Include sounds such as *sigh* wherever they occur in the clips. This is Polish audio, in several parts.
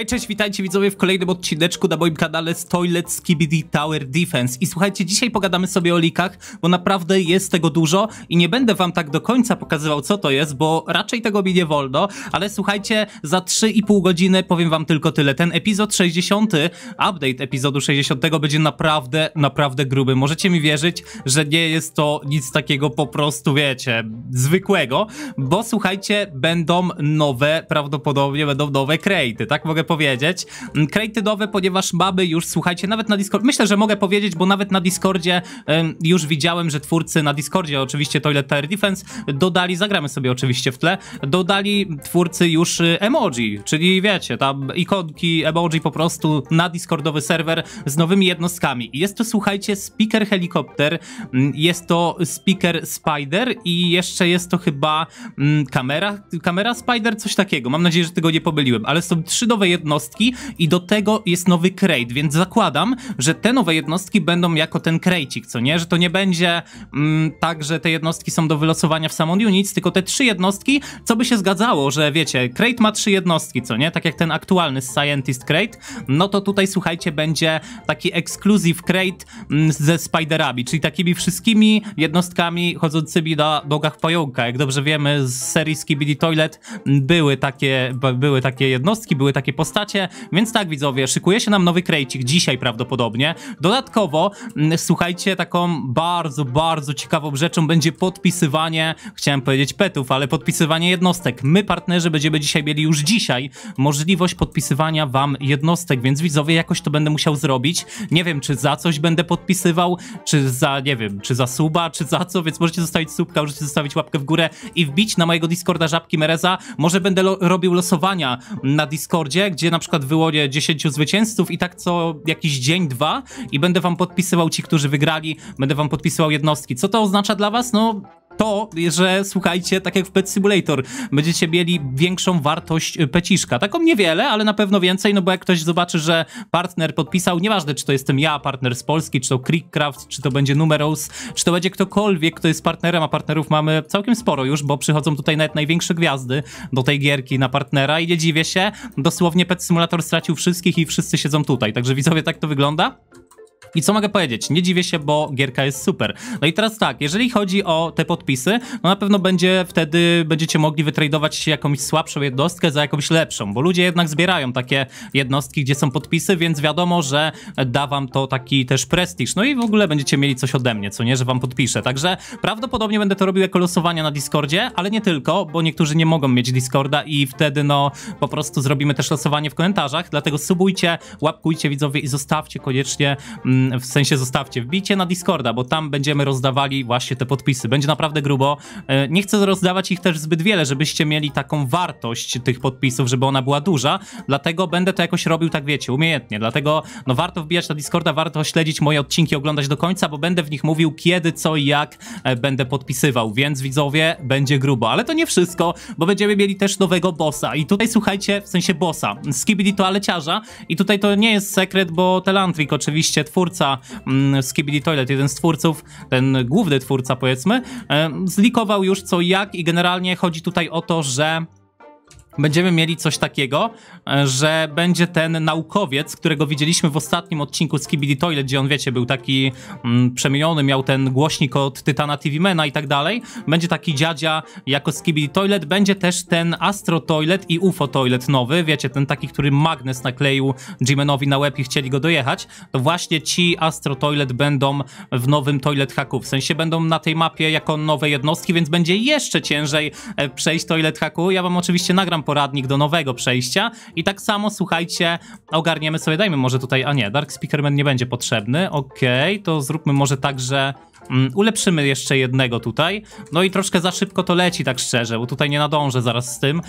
Hej, cześć, witajcie widzowie w kolejnym odcineczku na moim kanale Toilet Skibidi Tower Defense. I słuchajcie, dzisiaj pogadamy sobie o likach, bo naprawdę jest tego dużo i nie będę wam tak do końca pokazywał, co to jest, bo raczej tego mi nie wolno, ale słuchajcie, za 3,5 godziny powiem wam tylko tyle. Ten epizod 60, update epizodu 60 będzie naprawdę, naprawdę gruby. Możecie mi wierzyć, że nie jest to nic takiego po prostu, wiecie, zwykłego, bo słuchajcie, będą nowe, prawdopodobnie będą nowe krejty, tak mogę powiedzieć. Creatidowe, mm, ponieważ baby już, słuchajcie, nawet na Discord, myślę, że mogę powiedzieć, bo nawet na Discordzie już widziałem, że twórcy na Discordzie, oczywiście Toilet Tower Defense, dodali, zagramy sobie oczywiście w tle, dodali twórcy już y, emoji, czyli wiecie, tam ikonki emoji po prostu na Discordowy serwer z nowymi jednostkami. jest to, słuchajcie, speaker helikopter, mm, jest to speaker spider i jeszcze jest to chyba mm, kamera, kamera spider, coś takiego. Mam nadzieję, że tego nie pomyliłem, ale są trzy nowe jednostki jednostki i do tego jest nowy crate, więc zakładam, że te nowe jednostki będą jako ten krejcik, co nie? Że to nie będzie mm, tak, że te jednostki są do wylosowania w samą units, tylko te trzy jednostki, co by się zgadzało, że wiecie, crate ma trzy jednostki, co nie? Tak jak ten aktualny Scientist crate, no to tutaj słuchajcie, będzie taki exclusive crate mm, ze spiderami, czyli takimi wszystkimi jednostkami chodzącymi na bogach pająka. Jak dobrze wiemy, z serii Skibidi Toilet były takie, były takie jednostki, były takie postacie, więc tak widzowie, szykuje się nam nowy krejcik dzisiaj prawdopodobnie. Dodatkowo, mm, słuchajcie, taką bardzo, bardzo ciekawą rzeczą będzie podpisywanie, chciałem powiedzieć petów, ale podpisywanie jednostek. My, partnerzy, będziemy dzisiaj mieli już dzisiaj możliwość podpisywania wam jednostek, więc widzowie, jakoś to będę musiał zrobić. Nie wiem, czy za coś będę podpisywał, czy za, nie wiem, czy za suba, czy za co, więc możecie zostawić subka, możecie zostawić łapkę w górę i wbić na mojego Discorda Żabki Mereza. Może będę lo robił losowania na Discordzie, gdzie na przykład wyłonię 10 zwycięzców i tak co jakiś dzień, dwa i będę wam podpisywał ci, którzy wygrali, będę wam podpisywał jednostki. Co to oznacza dla was? No, to, że słuchajcie, tak jak w Pet Simulator, będziecie mieli większą wartość y, peciszka. Taką niewiele, ale na pewno więcej, no bo jak ktoś zobaczy, że partner podpisał, nieważne czy to jestem ja, partner z Polski, czy to Creekcraft, czy to będzie Numerous, czy to będzie ktokolwiek, kto jest partnerem, a partnerów mamy całkiem sporo już, bo przychodzą tutaj nawet największe gwiazdy do tej gierki na partnera i nie dziwię się, dosłownie Pet Simulator stracił wszystkich i wszyscy siedzą tutaj, także widzowie, tak to wygląda. I co mogę powiedzieć? Nie dziwię się, bo gierka jest super. No i teraz tak, jeżeli chodzi o te podpisy, no na pewno będzie wtedy, będziecie mogli wytradować jakąś słabszą jednostkę za jakąś lepszą, bo ludzie jednak zbierają takie jednostki, gdzie są podpisy, więc wiadomo, że da wam to taki też prestiż. No i w ogóle będziecie mieli coś ode mnie, co nie, że wam podpiszę. Także prawdopodobnie będę to robił jako losowania na Discordzie, ale nie tylko, bo niektórzy nie mogą mieć Discorda i wtedy no po prostu zrobimy też losowanie w komentarzach, dlatego subujcie, łapkujcie widzowie i zostawcie koniecznie Mm, w sensie zostawcie, wbijcie na Discorda, bo tam będziemy rozdawali właśnie te podpisy. Będzie naprawdę grubo. E, nie chcę rozdawać ich też zbyt wiele, żebyście mieli taką wartość tych podpisów, żeby ona była duża, dlatego będę to jakoś robił, tak wiecie, umiejętnie. Dlatego no warto wbijać na Discorda, warto śledzić moje odcinki, oglądać do końca, bo będę w nich mówił kiedy, co i jak e, będę podpisywał, więc widzowie, będzie grubo. Ale to nie wszystko, bo będziemy mieli też nowego bossa i tutaj słuchajcie, w sensie bossa, skibidi aleciarza. i tutaj to nie jest sekret, bo Telantrik oczywiście twój twórca Skibidi mm, Toilet, jeden z twórców, ten główny twórca powiedzmy, e, zlikował już co jak i generalnie chodzi tutaj o to, że będziemy mieli coś takiego, e, że będzie ten naukowiec, którego widzieliśmy w ostatnim odcinku z Kibidi Toilet, gdzie on, wiecie, był taki mm, przemieniony, miał ten głośnik od Tytana TV Mena i tak dalej. Będzie taki dziadzia jako z Toilet, będzie też ten Astro Toilet i UFO Toilet nowy, wiecie, ten taki, który magnes nakleił Jimenowi na łeb i chcieli go dojechać. To właśnie ci Astro Toilet będą w nowym Toilet Hacku, w sensie będą na tej mapie jako nowe jednostki, więc będzie jeszcze ciężej e, przejść Toilet Hacku. Ja wam oczywiście nagram tam poradnik do nowego przejścia i tak samo, słuchajcie, ogarniemy sobie, dajmy może tutaj, a nie, Dark Speakerman nie będzie potrzebny, okej, okay, to zróbmy może tak, że Mm, ulepszymy jeszcze jednego tutaj. No i troszkę za szybko to leci, tak szczerze, bo tutaj nie nadążę zaraz z tym.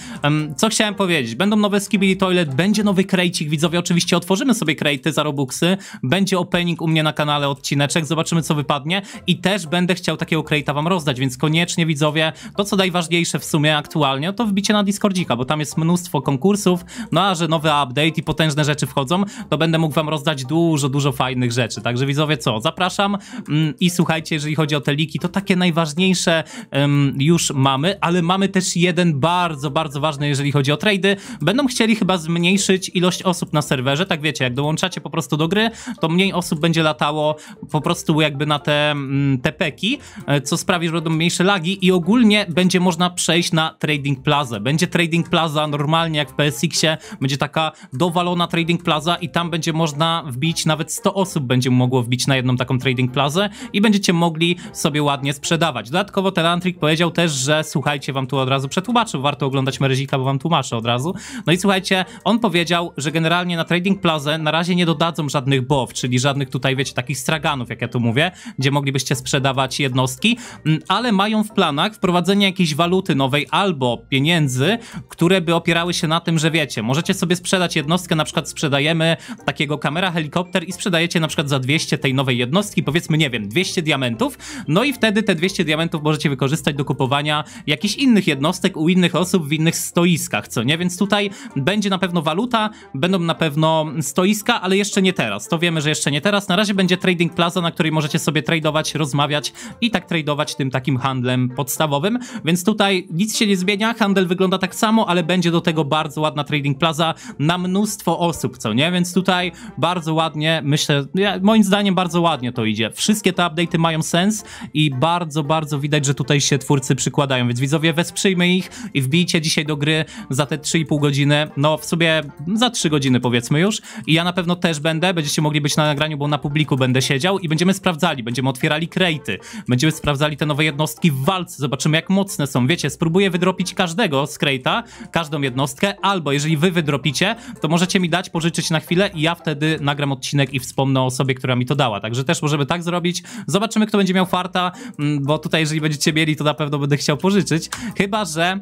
Co chciałem powiedzieć? Będą nowe skibili Toilet, będzie nowy krejcik, widzowie, oczywiście otworzymy sobie krejty za Robuxy, będzie opening u mnie na kanale odcineczek, zobaczymy co wypadnie i też będę chciał takiego krejta wam rozdać, więc koniecznie widzowie, to co najważniejsze w sumie aktualnie, to wbicie na Discordzika, bo tam jest mnóstwo konkursów, no a że nowy update i potężne rzeczy wchodzą, to będę mógł wam rozdać dużo, dużo fajnych rzeczy, także widzowie co, zapraszam mm, i słuchajcie jeżeli chodzi o te liki, to takie najważniejsze um, już mamy, ale mamy też jeden bardzo, bardzo ważny, jeżeli chodzi o trady. Będą chcieli chyba zmniejszyć ilość osób na serwerze, tak wiecie, jak dołączacie po prostu do gry, to mniej osób będzie latało po prostu jakby na te, mm, te peki, e, co sprawi, że będą mniejsze lagi i ogólnie będzie można przejść na Trading Plaza. Będzie Trading Plaza normalnie jak w PSX-ie, będzie taka dowalona Trading Plaza i tam będzie można wbić, nawet 100 osób będzie mogło wbić na jedną taką Trading Plazę i będziecie mogli sobie ładnie sprzedawać. Dodatkowo Telantrik powiedział też, że słuchajcie, wam tu od razu przetłumaczę, warto oglądać Merezika, bo wam tłumaczę od razu. No i słuchajcie, on powiedział, że generalnie na Trading Plaza na razie nie dodadzą żadnych BOW, czyli żadnych tutaj, wiecie, takich straganów, jak ja tu mówię, gdzie moglibyście sprzedawać jednostki, mm, ale mają w planach wprowadzenie jakiejś waluty nowej albo pieniędzy, które by opierały się na tym, że wiecie, możecie sobie sprzedać jednostkę, na przykład sprzedajemy takiego kamera helikopter i sprzedajecie na przykład za 200 tej nowej jednostki, powiedzmy, nie wiem, 200 diamentów diamentów, no i wtedy te 200 diamentów możecie wykorzystać do kupowania jakichś innych jednostek u innych osób w innych stoiskach, co nie? Więc tutaj będzie na pewno waluta, będą na pewno stoiska, ale jeszcze nie teraz. To wiemy, że jeszcze nie teraz. Na razie będzie Trading Plaza, na której możecie sobie tradować, rozmawiać i tak tradować tym takim handlem podstawowym, więc tutaj nic się nie zmienia, handel wygląda tak samo, ale będzie do tego bardzo ładna Trading Plaza na mnóstwo osób, co nie? Więc tutaj bardzo ładnie, myślę, moim zdaniem bardzo ładnie to idzie. Wszystkie te update'y mają mają sens i bardzo, bardzo widać, że tutaj się twórcy przykładają, więc widzowie wesprzyjmy ich i wbijcie dzisiaj do gry za te 3,5 godziny, no w sobie za 3 godziny powiedzmy już i ja na pewno też będę, będziecie mogli być na nagraniu, bo na publiku będę siedział i będziemy sprawdzali, będziemy otwierali krejty, będziemy sprawdzali te nowe jednostki w walce, zobaczymy jak mocne są, wiecie, spróbuję wydropić każdego z krejta, każdą jednostkę, albo jeżeli wy wydropicie, to możecie mi dać, pożyczyć na chwilę i ja wtedy nagram odcinek i wspomnę o osobie, która mi to dała, także też możemy tak zrobić, zobaczymy zobaczymy, kto będzie miał farta, mm, bo tutaj jeżeli będziecie mieli, to na pewno będę chciał pożyczyć. Chyba, że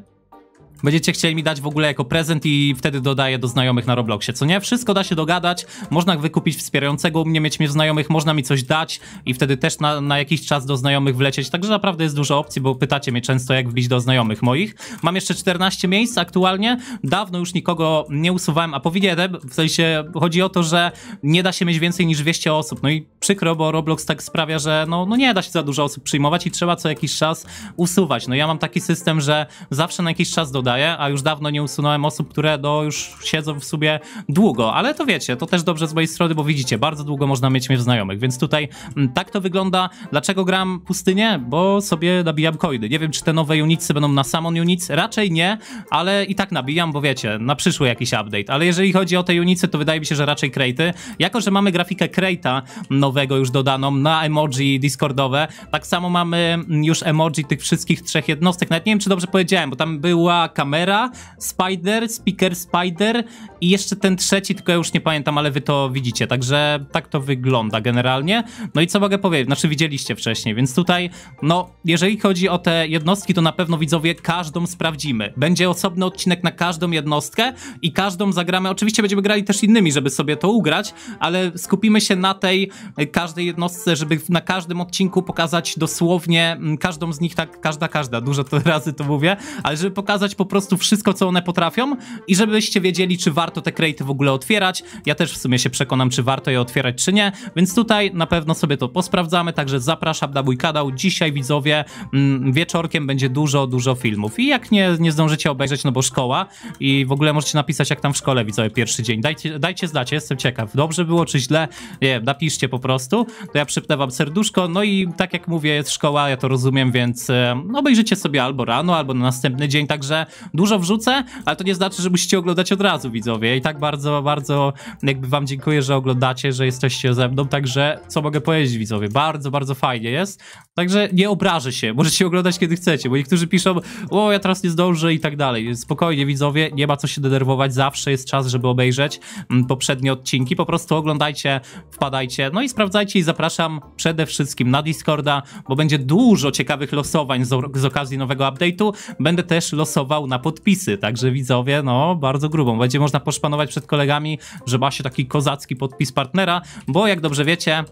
będziecie chcieli mi dać w ogóle jako prezent i wtedy dodaję do znajomych na Robloxie, co nie? Wszystko da się dogadać, można wykupić wspierającego u mnie, mieć mnie w znajomych, można mi coś dać i wtedy też na, na jakiś czas do znajomych wlecieć, także naprawdę jest dużo opcji, bo pytacie mnie często jak wbić do znajomych moich. Mam jeszcze 14 miejsc aktualnie, dawno już nikogo nie usuwałem, a powinienem, w sensie chodzi o to, że nie da się mieć więcej niż 200 osób, no i przykro, bo Roblox tak sprawia, że no, no nie da się za dużo osób przyjmować i trzeba co jakiś czas usuwać. No ja mam taki system, że zawsze na jakiś czas dodaję, a już dawno nie usunąłem osób, które no już siedzą w sobie długo, ale to wiecie, to też dobrze z mojej strony, bo widzicie, bardzo długo można mieć mnie w znajomych, więc tutaj m, mm, tak to wygląda. Dlaczego gram pustynię? Bo sobie nabijam coiny. Nie wiem, czy te nowe unicy będą na samą unic, raczej nie, ale i tak nabijam, bo wiecie, na przyszły jakiś update, ale jeżeli chodzi o te unicy, to wydaje mi się, że raczej krejty. Jako, że mamy grafikę krejta nowego, nowego już dodaną, na emoji discordowe. Tak samo mamy już emoji tych wszystkich trzech jednostek. Nawet nie wiem, czy dobrze powiedziałem, bo tam była kamera, spider, speaker, spider i jeszcze ten trzeci, tylko ja już nie pamiętam, ale wy to widzicie. Także tak to wygląda generalnie. No i co mogę powiedzieć? Znaczy widzieliście wcześniej, więc tutaj, no, jeżeli chodzi o te jednostki, to na pewno widzowie każdą sprawdzimy. Będzie osobny odcinek na każdą jednostkę i każdą zagramy. Oczywiście będziemy grali też innymi, żeby sobie to ugrać, ale skupimy się na tej każdej jednostce, żeby na każdym odcinku pokazać dosłownie mm, każdą z nich, tak każda, każda, dużo to *laughs* razy to mówię, ale żeby pokazać po prostu wszystko, co one potrafią i żebyście wiedzieli, czy warto te krejty w ogóle otwierać. Ja też w sumie się przekonam, czy warto je otwierać, czy nie, więc tutaj na pewno sobie to posprawdzamy, także zapraszam na mój kanał. Dzisiaj widzowie mm, wieczorkiem będzie dużo, dużo filmów i jak nie, nie zdążycie obejrzeć, no bo szkoła i w ogóle możecie napisać, jak tam w szkole widzowie pierwszy dzień. Dajcie, dajcie znać, jestem ciekaw, dobrze było czy źle, nie napiszcie po prostu prostu, to ja przypnę wam serduszko, no i tak jak mówię, jest szkoła, ja to rozumiem, więc e, no obejrzycie sobie albo rano, albo na następny dzień, także dużo wrzucę, ale to nie znaczy, że musicie oglądać od razu, widzowie. I tak bardzo, bardzo jakby wam dziękuję, że oglądacie, że jesteście ze mną, także co mogę powiedzieć, widzowie, bardzo, bardzo fajnie jest, także nie obrażę się, możecie oglądać kiedy chcecie, bo niektórzy piszą, o, ja teraz nie zdążę i tak dalej. Spokojnie, widzowie, nie ma co się denerwować, zawsze jest czas, żeby obejrzeć mm, poprzednie odcinki, po prostu oglądajcie, wpadajcie, no i sprawdzajcie i zapraszam przede wszystkim na Discorda, bo będzie dużo ciekawych losowań z, z okazji nowego update'u. Będę też losował na podpisy, także widzowie, no bardzo grubą. Będzie można poszpanować przed kolegami, że ma się taki kozacki podpis partnera, bo jak dobrze wiecie,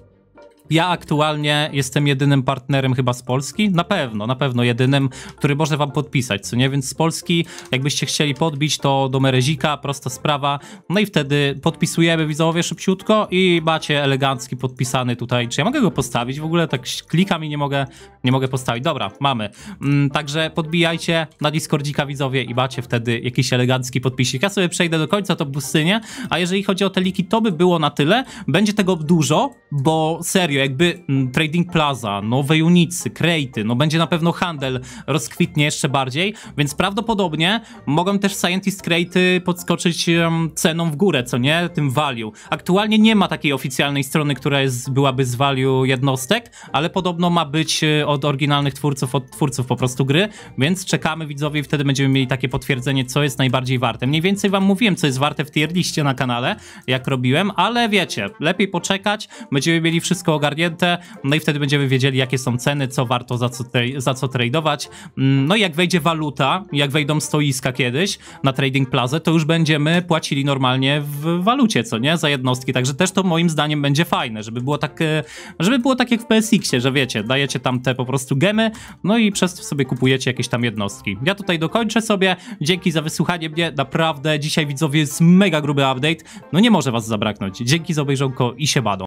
ja aktualnie jestem jedynym partnerem chyba z Polski, na pewno, na pewno jedynym, który może wam podpisać, co nie? Więc z Polski, jakbyście chcieli podbić, to do Merezika, prosta sprawa. No i wtedy podpisujemy widzowie szybciutko i macie elegancki podpisany tutaj. Czy ja mogę go postawić? W ogóle tak klikam i nie mogę, nie mogę postawić. Dobra, mamy. Mm, także podbijajcie na Discordzika widzowie i macie wtedy jakiś elegancki podpisik. Ja sobie przejdę do końca to pustynię, a jeżeli chodzi o te liki, to by było na tyle. Będzie tego dużo, bo serio serio, jakby m, mm, Trading Plaza, nowe unicy, krejty, no będzie na pewno handel rozkwitnie jeszcze bardziej, więc prawdopodobnie mogą też Scientist Krejty podskoczyć ceną w górę, co nie? Tym value. Aktualnie nie ma takiej oficjalnej strony, która jest, byłaby z value jednostek, ale podobno ma być e, od oryginalnych twórców, od twórców po prostu gry, więc czekamy widzowie i wtedy będziemy mieli takie potwierdzenie, co jest najbardziej warte. Mniej więcej wam mówiłem, co jest warte w tier liście na kanale, jak robiłem, ale wiecie, lepiej poczekać, będziemy mieli wszystko ogarnięte ogarnięte, no i wtedy będziemy wiedzieli, jakie są ceny, co warto za co, za co tradować. Mm, no i jak wejdzie waluta, jak wejdą stoiska kiedyś na Trading Plaza, to już będziemy płacili normalnie w walucie, co nie? Za jednostki, także też to moim zdaniem będzie fajne, żeby było tak, e, żeby było tak jak w PSX-ie, że wiecie, dajecie tam te po prostu gemy, no i przez to sobie kupujecie jakieś tam jednostki. Ja tutaj dokończę sobie, dzięki za wysłuchanie mnie, naprawdę dzisiaj widzowie jest mega gruby update, no nie może was zabraknąć. Dzięki za obejrzonko i się badą.